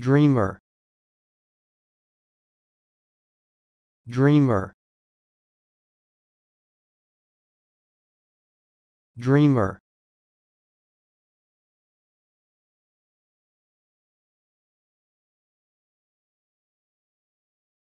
dreamer dreamer dreamer